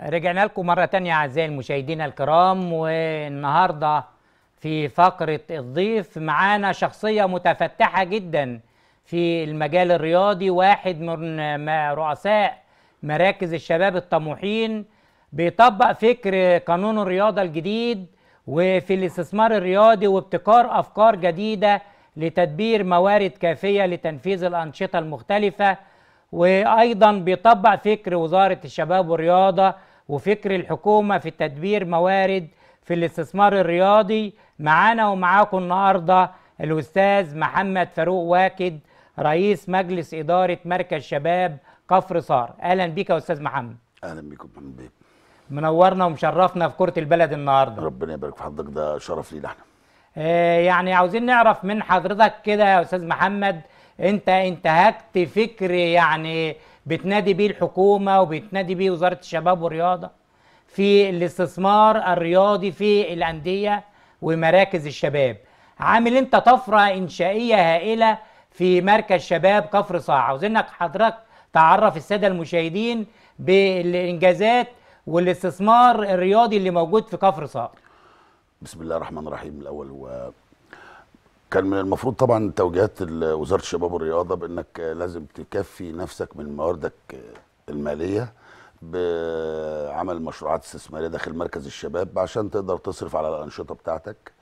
رجعنا لكم مرة تانية أعزائي المشاهدين الكرام والنهاردة في فقرة الضيف معانا شخصية متفتحة جدا في المجال الرياضي واحد من رؤساء مراكز الشباب الطموحين بيطبق فكر قانون الرياضة الجديد وفي الاستثمار الرياضي وابتكار أفكار جديدة لتدبير موارد كافية لتنفيذ الأنشطة المختلفة وأيضا بيطبق فكر وزارة الشباب والرياضة وفكر الحكومة في تدبير موارد في الاستثمار الرياضي معانا ومعاكم النهاردة الأستاذ محمد فاروق واكد رئيس مجلس إدارة مركز شباب كفر صار أهلا بك يا أستاذ محمد أهلا بكم محمد بيك منورنا ومشرفنا في كرة البلد النهاردة ربنا يبارك في حضرتك ده شرف لينا احنا آه يعني عاوزين نعرف من حضرتك كده يا أستاذ محمد أنت انتهكت فكر يعني بتنادي بيه الحكومه وبتنادي بيه وزاره الشباب والرياضه في الاستثمار الرياضي في الانديه ومراكز الشباب عامل انت طفره انشائيه هائله في مركز شباب كفر صاع عاوزينك حضرتك تعرف الساده المشاهدين بالانجازات والاستثمار الرياضي اللي موجود في كفر صاع بسم الله الرحمن الرحيم الاول و كان من المفروض طبعا توجيهات وزاره الشباب والرياضه بانك لازم تكفي نفسك من مواردك الماليه بعمل مشروعات استثماريه داخل مركز الشباب عشان تقدر تصرف على الانشطه بتاعتك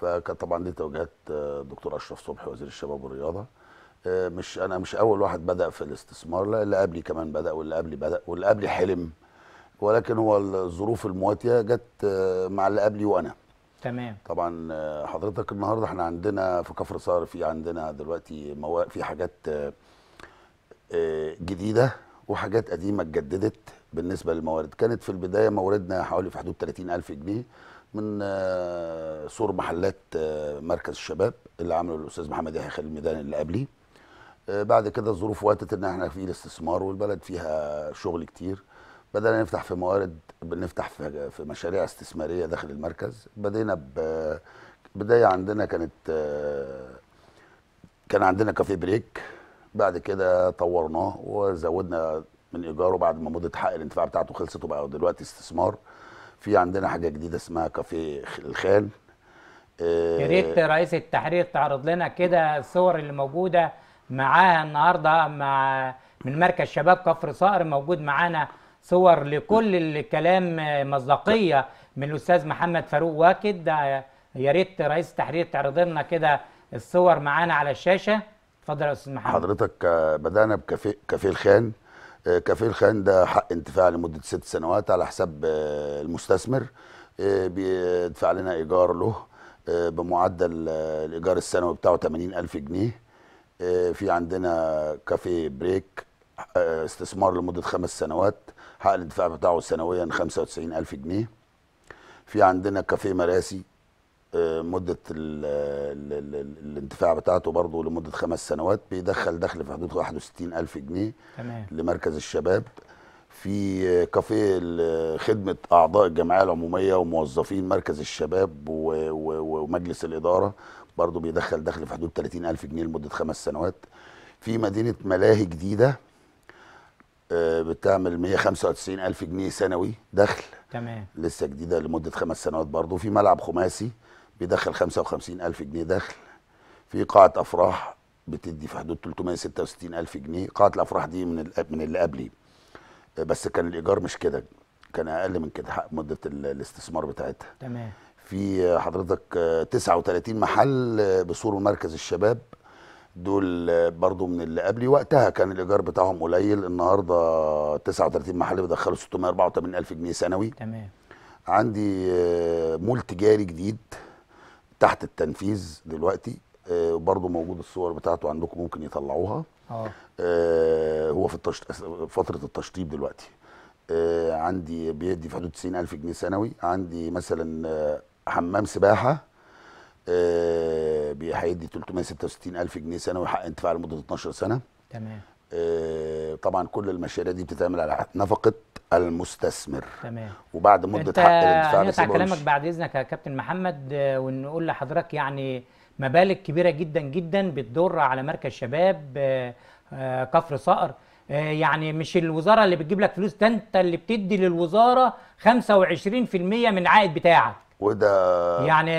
فكان طبعا دي توجيهات آه، دكتور اشرف صبحي وزير الشباب والرياضه آه، مش انا مش اول واحد بدا في الاستثمار لا اللي قبلي كمان بدا واللي قبلي بدا واللي قبلي حلم ولكن هو الظروف المواتيه جت آه، مع اللي قبلي وانا تمام طبعا آه، حضرتك النهارده احنا عندنا في كفر صار في عندنا دلوقتي مو... في حاجات آه، آه، جديده وحاجات قديمه اتجددت بالنسبه للموارد كانت في البدايه موردنا حوالي في حدود 30000 جنيه من سور محلات مركز الشباب اللي عمله الاستاذ محمد يحيى خليل الميدان اللي قبلي بعد كده الظروف وقتت ان احنا في الاستثمار والبلد فيها شغل كتير بدأنا نفتح في موارد بنفتح في مشاريع استثماريه داخل المركز بدينا ب بدايه عندنا كانت كان عندنا كافيه بريك بعد كده طورناه وزودنا من ايجاره بعد ما مده حق الانتفاع بتاعته خلصت وبقى دلوقتي استثمار في عندنا حاجه جديده اسمها كافيه الخان يا آه، ريت رئيس التحرير تعرض لنا كده الصور اللي موجوده معاها النهارده مع من مركز شباب كفر صقر موجود معانا صور لكل الكلام مصداقيه من الاستاذ محمد فاروق واكد يا ريت رئيس التحرير تعرض لنا كده الصور معانا على الشاشه اتفضل يا استاذ محمد حضرتك آه، بدانا بكافيه كافيه الخان آه، كافيه الخان ده حق انتفاع لمده ست سنوات على حساب آه، المستثمر بيدفع لنا ايجار له بمعدل الايجار السنوي بتاعه 80000 جنيه في عندنا كافيه بريك استثمار لمده خمس سنوات حق الانتفاع بتاعه سنويا 95000 جنيه في عندنا كافيه مراسي آه، مدة الـ الـ الـ الانتفاع بتاعته برضه لمدة خمس سنوات بيدخل دخل في حدود 61000 جنيه تمام. لمركز الشباب في كافيه خدمة أعضاء الجمعية العمومية وموظفين مركز الشباب ومجلس الإدارة برضه بيدخل دخل في حدود 30000 جنيه لمدة خمس سنوات في مدينة ملاهي جديدة آه، بتعمل 195 ألف جنيه سنوي دخل تمام لسه جديدة لمدة خمس سنوات برضه في ملعب خماسي بيدخل 55 ألف جنيه دخل في قاعة أفراح بتدي في حدود 366 ألف جنيه قاعة الأفراح دي من من اللي قبلي آه، بس كان الإيجار مش كده كان أقل من كده حق مدة الاستثمار بتاعتها تمام في حضرتك 39 آه، محل بصور مركز الشباب دول برضو من اللي قبلي وقتها كان الايجار بتاعهم قليل النهارده 39 محل بيدخلوا 684 الف جنيه سنوي تمام عندي آه، مول تجاري جديد تحت التنفيذ دلوقتي آه، برضو موجود الصور بتاعته عندكم ممكن يطلعوها آه. آه هو في التشط... فتره التشطيب دلوقتي آه عندي بيدي في حدود 90000 جنيه سنوي عندي مثلا حمام سباحه هيدي آه، 366 الف جنيه سنوي حق انتفاع لمده 12 سنه تمام آه، طبعا كل المشاريع دي بتتعمل على نفقه المستثمر تمام وبعد مده حق الانتفاع هنقطع كلامك بعد اذنك يا كابتن محمد آه، ونقول لحضرتك يعني مبالغ كبيره جدا جدا بتدور على مركز شباب كفر صقر يعني مش الوزاره اللي بتجيب لك فلوس ده انت اللي بتدي للوزاره 25% من العائد بتاعك وده يعني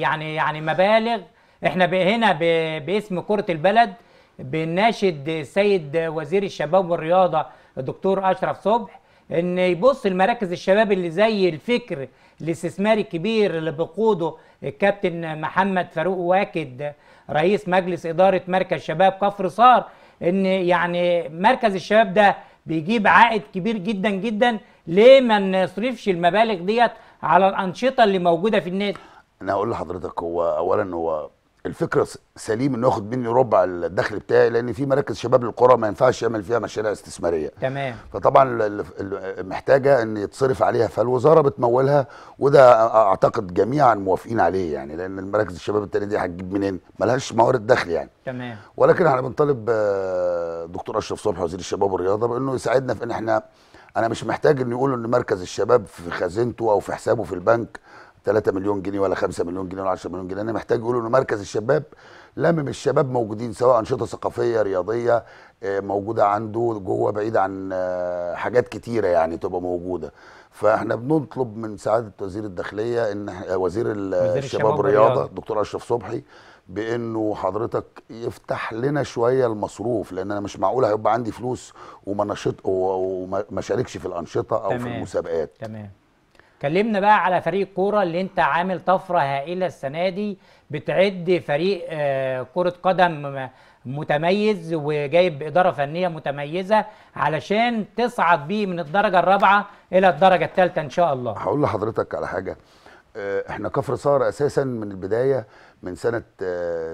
يعني يعني مبالغ احنا هنا باسم كره البلد بناشد السيد وزير الشباب والرياضه الدكتور اشرف صبح ان يبص المراكز الشباب اللي زي الفكر الاستثماري الكبير اللي بقوده الكابتن محمد فاروق واكد رئيس مجلس اداره مركز شباب كفر صار ان يعني مركز الشباب ده بيجيب عائد كبير جدا جدا ليه ما نصرفش المبالغ ديت على الانشطه اللي موجوده في النادي انا هقول لحضرتك هو اولا هو الفكره سليم انه ياخد مني ربع الدخل بتاعي لان في مراكز شباب للقرى ما ينفعش يعمل فيها مشاريع استثماريه تمام فطبعا محتاجه ان يتصرف عليها فالوزاره بتمولها وده اعتقد جميعا موافقين عليه يعني لان المراكز الشباب التانية دي هتجيب منين ملهاش موارد دخل يعني تمام ولكن احنا بنطالب آه، دكتور اشرف صبحي وزير الشباب والرياضه بانه يساعدنا في ان احنا انا مش محتاج ان يقولوا ان مركز الشباب في خزينته او في حسابه في البنك 3 مليون جنيه ولا 5 مليون جنيه ولا 10 مليون جنيه انا محتاج يقولوا ان مركز الشباب لمم الشباب موجودين سواء انشطه ثقافيه رياضيه آه، موجوده عنده جوه بعيد عن آه، حاجات كتيره يعني تبقى موجوده فاحنا بنطلب من سعاده وزير الداخليه ان وزير, وزير الشباب والرياضه الدكتور اشرف صبحي بانه حضرتك يفتح لنا شويه المصروف لان انا مش معقول هيبقى عندي فلوس وما نشط وما شاركش في الانشطه او تمام. في المسابقات تمام كلمنا بقى على فريق كوره اللي انت عامل طفره هائله السنه دي بتعد فريق آه، كره قدم متميز وجايب اداره فنيه متميزه علشان تصعد بيه من الدرجه الرابعه الى الدرجه الثالثه ان شاء الله هقول لحضرتك على حاجه آه، احنا كفر صار اساسا من البدايه من سنه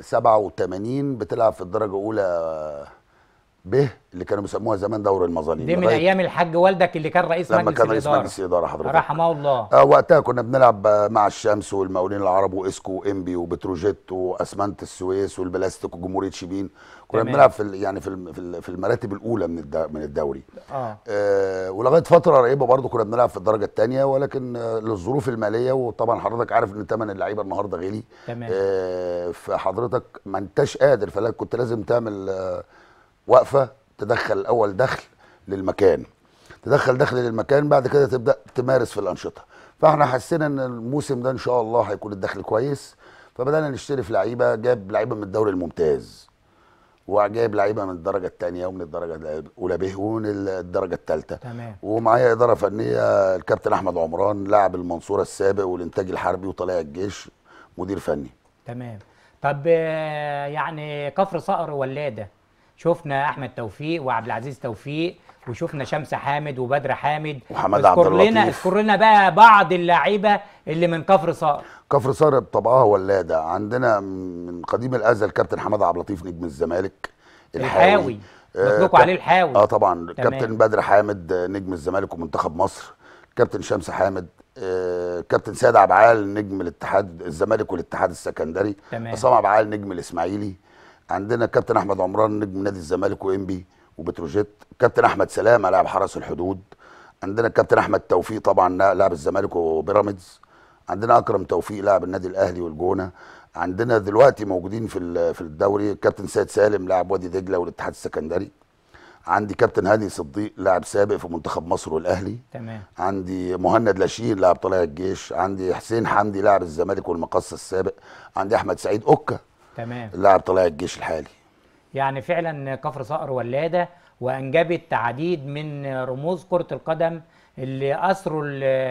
87 آه، بتلعب في الدرجه الاولى ب اللي كانوا بيسموها زمان دور المظالم دي من ايام الحاج والدك اللي كان رئيس لما مجلس كان رئيس الإدارة. مجلس الاداره حضرتك رحمه الله آه وقتها كنا بنلعب مع الشمس والمقاولين العرب واسكو وامبي وبتروجيت واسمنت السويس والبلاستيك وجمهوريه شبين كنا تمام. بنلعب في يعني في في المراتب الاولى من من الدوري اه, آه ولغايه فتره قريبه برضه كنا بنلعب في الدرجه الثانيه ولكن للظروف الماليه وطبعا حضرتك عارف ان ثمن اللعيبه النهارده غالي تمام آه فحضرتك ما انتش قادر فلا كنت لازم تعمل آه واقفه تدخل الأول دخل للمكان تدخل دخل للمكان بعد كده تبدا تمارس في الانشطه فاحنا حسينا ان الموسم ده ان شاء الله هيكون الدخل كويس فبدانا نشتري في لعيبه جاب لعيبه من الدوري الممتاز وجايب لعيبه من الدرجه الثانيه ومن الدرجه الاولى به ومن الدرجه الثالثه تمام ومعايا اداره فنيه الكابتن احمد عمران لاعب المنصوره السابق والانتاج الحربي وطلائع الجيش مدير فني تمام طب يعني كفر صقر ولاده شفنا احمد توفيق وعبد العزيز توفيق وشفنا شمس حامد وبدر حامد وحماد عبد اللطيف لنا اذكر لنا بقى بعض اللعيبه اللي من كفر صار كفر صار بطبعها آه ولاده عندنا من قديم الازل كابتن حماد عبد اللطيف نجم الزمالك الحاوي, الحاوي. آه عليه الحاوي اه طبعا تمام. كابتن بدر حامد آه، نجم الزمالك ومنتخب مصر كابتن شمس حامد آه كابتن سيد عبعال نجم الاتحاد الزمالك والاتحاد السكندري عصام عبعال نجم الاسماعيلي عندنا كابتن احمد عمران نجم نادي الزمالك وانبي وبتروجيت كابتن احمد سلامه لاعب حرس الحدود عندنا كابتن احمد توفيق طبعا لاعب الزمالك وبيراميدز عندنا اكرم توفيق لاعب النادي الاهلي والجونه عندنا دلوقتي موجودين في في الدوري كابتن سيد سالم لاعب وادي دجله والاتحاد السكندري عندي كابتن هاني صديق لاعب سابق في منتخب مصر والاهلي تمام عندي مهند لاشين لاعب طلائع الجيش عندي حسين حمدي لاعب الزمالك والمقص السابق عندي احمد سعيد اوكا تمام اللاعب طلع الجيش الحالي يعني فعلا كفر صقر ولاده وانجبت عديد من رموز كره القدم اللي اثروا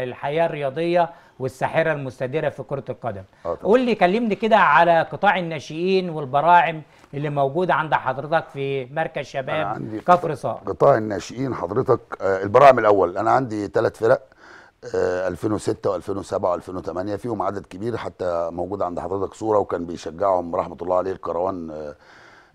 الحياه الرياضيه والساحره المستديره في كره القدم آه، قول لي كلمني كده على قطاع الناشئين والبراعم اللي موجوده عند حضرتك في مركز شباب كفر صقر قطاع الناشئين حضرتك آه، البراعم الاول انا عندي ثلاث فرق 2006 و2007 و2008 فيهم عدد كبير حتى موجود عند حضرتك صوره وكان بيشجعهم رحمه الله عليه الكروان آه،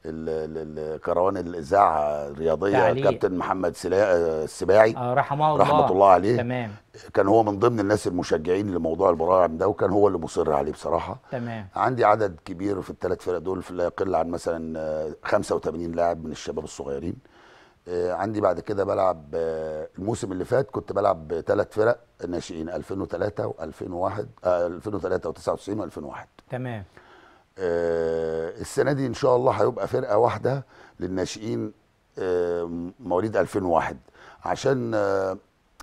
الكروان الاذاعه الرياضيه الكابتن يعني محمد آه، السباعي آه رحمه الله رحمه الله عليه تمام كان هو من ضمن الناس المشجعين لموضوع البراعم ده وكان هو اللي مصر عليه بصراحه تمام عندي عدد كبير في الثلاث فرق دول لا يقل عن مثلا 85 آه، لاعب من الشباب الصغيرين آه، عندي بعد كده بلعب آه، الموسم اللي فات كنت بلعب تلات فرق ناشئين 2003 و2001 2003 و99 و2001 تمام آه، السنه دي ان شاء الله هيبقى فرقه واحده للناشئين مواليد 2001 عشان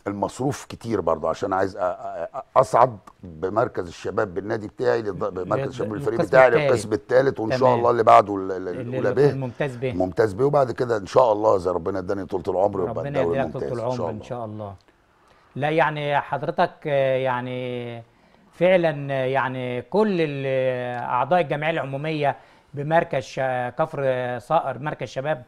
المصروف كتير برضه عشان عايز اصعد بمركز الشباب بالنادي بتاعي بمركز الشباب الفريق بتاعي للقسم الثالث وان شاء الله اللي بعده الاولى به الممتاز به الممتاز به وبعد كده ان شاء الله اذا ربنا اداني طول العمر يبقى الدوري الممتاز طول العمر ان شاء الله لا يعني حضرتك يعني فعلا يعني كل اعضاء الجمعيه العموميه بمركز كفر صقر مركز شباب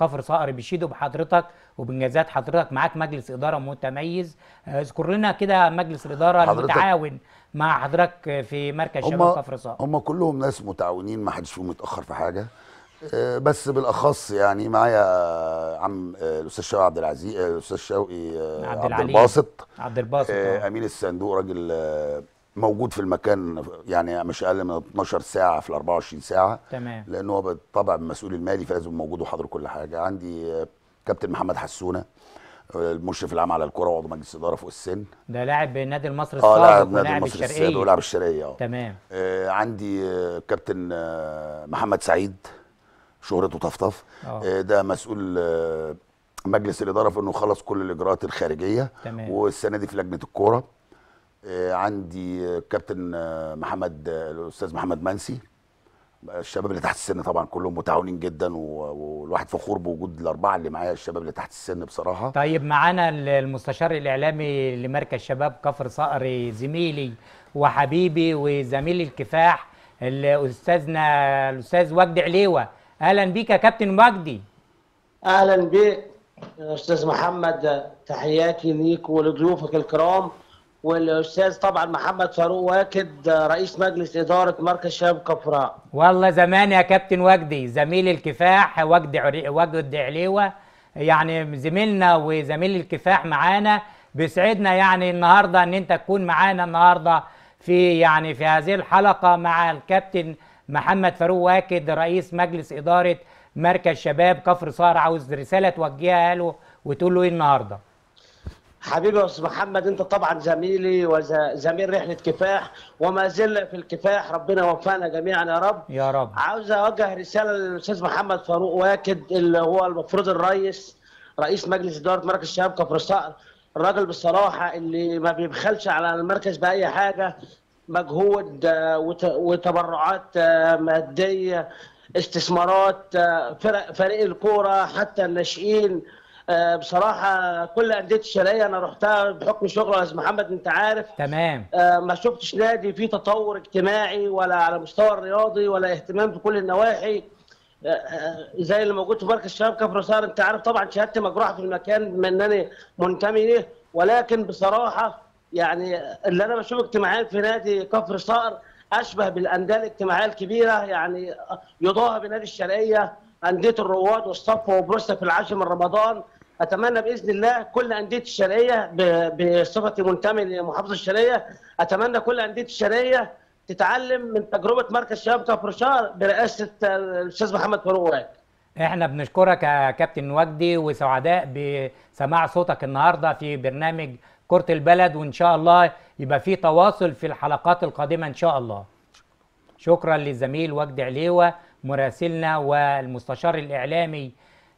كفر صقر بشيدو بحضرتك وبانجازات حضرتك معاك مجلس اداره متميز اذكر لنا كده مجلس الاداره المتعاون مع حضرتك في مركز شباب كفر صقر هم كلهم ناس متعاونين ما حدش فيهم متاخر في حاجه آه، بس بالاخص يعني معايا عم آه، الاستاذ شوقي عبد العزيز آه، الاستاذ شوقي عبد, عبد الباسط عبد الباسط امين الصندوق راجل موجود في المكان يعني مش اقل من 12 ساعه في ال 24 ساعه تمام لان هو بالطبع المسؤول المالي فلازم موجود وحاضر كل حاجه عندي كابتن محمد حسونه المشرف العام على الكره وعضو مجلس اداره فوق السن ده لاعب النادي المصري السابق اه لاعب النادي المصري السابق ولاعب الشرقيه اه تمام آه عندي كابتن آه، محمد سعيد شهرته طفطف آه. آه ده مسؤول آه مجلس الاداره في انه خلص كل الاجراءات الخارجيه تمام والسنه دي في لجنه الكوره آه، عندي كابتن آه، محمد آه، الاستاذ محمد منسي الشباب اللي تحت السن طبعا كلهم متعاونين جدا والواحد فخور بوجود الاربعه اللي معايا الشباب اللي تحت السن بصراحه طيب معانا المستشار الاعلامي لمركز شباب كفر صقر زميلي وحبيبي وزميلي الكفاح الاستاذنا الاستاذ وجدي عليوه اهلا بيك يا كابتن وجدي اهلا بيك استاذ محمد تحياتي ليك ولضيوفك الكرام والاستاذ طبعا محمد فاروق واكد رئيس مجلس اداره مركز شباب كفراء والله زمان يا كابتن وجدي زميل الكفاح وجدي عري... وجد عليوه يعني زميلنا وزميل الكفاح معانا بيسعدنا يعني النهارده ان انت تكون معانا النهارده في يعني في هذه الحلقه مع الكابتن محمد فاروق واكد رئيس مجلس اداره مركز شباب كفر صار عاوز رساله توجهها له وتقول له ايه النهارده حبيبي يا استاذ محمد انت طبعا زميلي وزميل رحله كفاح وما زلنا في الكفاح ربنا يوفقنا جميعا يا رب يا رب عاوز اوجه رساله للاستاذ محمد فاروق واكد اللي هو المفروض الرئيس رئيس مجلس اداره مركز شباب كفر الصقر الراجل بصراحه اللي ما بيبخلش على المركز باي حاجه مجهود آه، وتبرعات آه، ماديه استثمارات آه، فرق فريق الكوره حتى الناشئين آه، بصراحه كل انديه الشرقيه انا رحتها بحكم شغل يا محمد انت عارف تمام آه، ما شفتش نادي فيه تطور اجتماعي ولا على مستوى الرياضي ولا اهتمام بكل النواحي آه، زي اللي موجود في مركز الشباب كفر صار انت عارف طبعا شهادتي مجروحه في المكان بما انني منتمي ليه ولكن بصراحه يعني اللي انا بشوفه اجتماعيا في نادي كفر صقر اشبه بالانديه الاجتماعيه الكبيره يعني يضاهى بنادي الشرقيه انديه الرواد والصف وبروستا في العاشر من رمضان اتمنى باذن الله كل انديه الشرقيه بصفتي منتمي لمحافظه الشرقيه اتمنى كل انديه الشرقيه تتعلم من تجربه مركز شباب كفرشار برئاسه الاستاذ محمد فاروق احنا بنشكرك يا كابتن وجدي وسعداء بسماع صوتك النهارده في برنامج كره البلد وان شاء الله يبقى في تواصل في الحلقات القادمه ان شاء الله شكرا للزميل وجدي عليوه مراسلنا والمستشار الاعلامي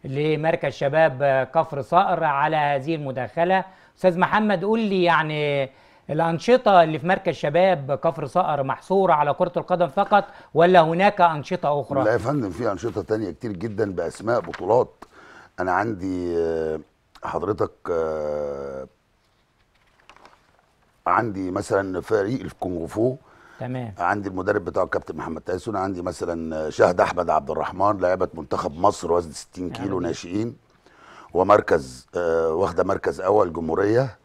لمركز شباب كفر صقر على هذه المداخله استاذ محمد قول لي يعني الانشطه اللي في مركز شباب كفر صقر محصوره على كره القدم فقط ولا هناك انشطه اخرى لا يا فندم في انشطه تانية كتير جدا باسماء بطولات انا عندي آه، حضرتك آه، عندي مثلا فريق الكونغ فو تمام عندي المدرب بتاعه الكابتن محمد تايسون عندي مثلا شهد احمد عبد الرحمن لعبه منتخب مصر وزن 60 كيلو يعني. ناشئين ومركز آه واخده مركز اول جمهوريه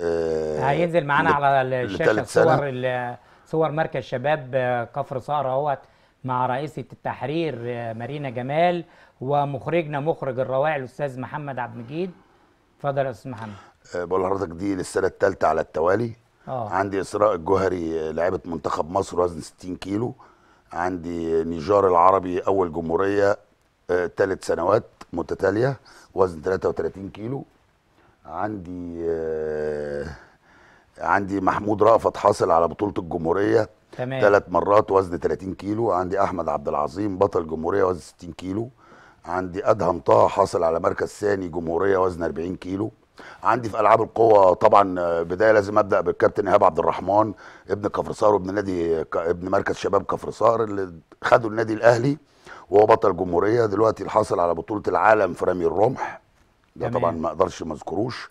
آه هينزل معانا على الشاشه صور صور مركز شباب آه، كفر صقر اهوت مع رئيسة التحرير آه، مارينا جمال ومخرجنا مخرج الروائع الأستاذ محمد عبد المجيد اتفضل يا أستاذ محمد آه، بقول لحضرتك دي للسنة الثالثة على التوالي آه. عندي اسراء الجوهري لعبه منتخب مصر وزن 60 كيلو عندي نيجار العربي اول جمهوريه ثلاث آه، سنوات متتاليه وزن 33 كيلو عندي آه، عندي محمود رأفت حاصل على بطوله الجمهوريه تمام ثلاث مرات وزن 30 كيلو عندي احمد عبد العظيم بطل جمهوريه وزن 60 كيلو عندي ادهم طه حاصل على مركز ثاني جمهوريه وزن 40 كيلو عندي في العاب القوه طبعا آه، بدايه لازم ابدا بالكابتن ايهاب عبد الرحمن ابن كفرسار وابن نادي ابن مركز شباب كفرسار اللي خدوا النادي الاهلي وهو بطل جمهوريه دلوقتي الحاصل على بطوله العالم في رمي الرمح ده طبعا ما اقدرش ما اذكروش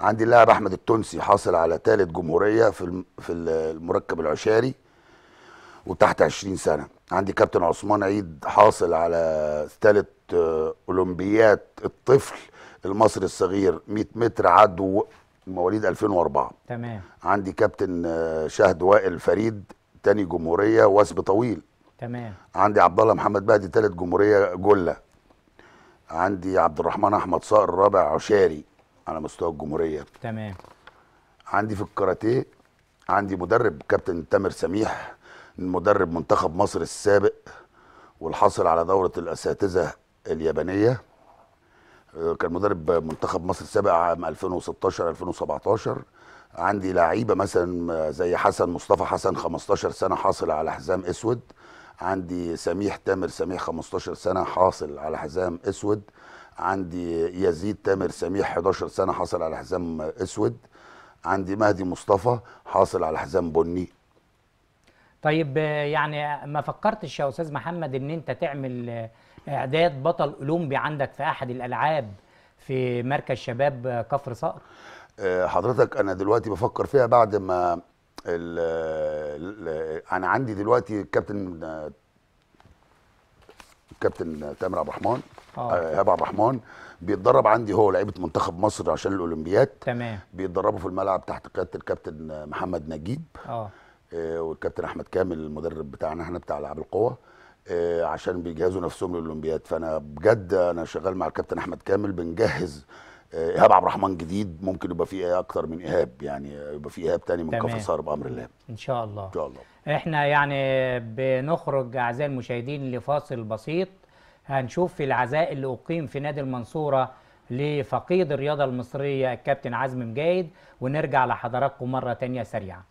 عندي اللاعب احمد التونسي حاصل على ثالث جمهوريه في في المركب العشاري وتحت 20 سنه عندي كابتن عثمان عيد حاصل على ثالث آه، اولمبيات الطفل المصري الصغير 100 متر عدو مواليد 2004 تمام عندي كابتن آه، شهد وائل فريد تاني جمهوريه وثب طويل تمام عندي عبد الله محمد بهدي تالت جمهوريه جله عندي عبد الرحمن احمد صقر رابع عشاري على مستوى الجمهوريه تمام عندي في الكاراتيه عندي مدرب كابتن تامر سميح مدرب منتخب مصر السابق والحاصل على دوره الاساتذه اليابانيه كان مدرب منتخب مصر السابع عام 2016 2017 عندي لعيبه مثلا زي حسن مصطفى حسن 15 سنه حاصل على حزام اسود عندي سميح تامر سميح 15 سنه حاصل على حزام اسود عندي يزيد تامر سميح 11 سنه حاصل على حزام اسود عندي مهدي مصطفى حاصل على حزام بني طيب يعني ما فكرتش يا استاذ محمد ان انت تعمل اعداد بطل اولمبي عندك في احد الالعاب في مركز شباب كفر صقر آه، حضرتك انا دلوقتي بفكر فيها بعد ما الـ الـ انا عندي دلوقتي كابتن كابتن تامر عبد الرحمن ايهاب آه، آه، عبد الرحمن بيتدرب عندي هو لعيبه منتخب مصر عشان الاولمبياد تمام بيتدربوا في الملعب تحت قياده الكابتن محمد نجيب اه والكابتن احمد كامل المدرب بتاعنا احنا بتاع العاب القوه آه، عشان بيجهزوا نفسهم للاولمبياد فانا بجد انا شغال مع الكابتن احمد كامل بنجهز آه، ايهاب عبد الرحمن جديد ممكن يبقى فيه اكتر من ايهاب يعني يبقى فيه ايهاب تاني من صار بامر الله ان شاء الله ان شاء الله احنا يعني بنخرج اعزائي المشاهدين لفاصل بسيط هنشوف في العزاء اللي اقيم في نادي المنصوره لفقيد الرياضه المصريه الكابتن عزمي مجايد ونرجع لحضراتكم مره تانية سريعا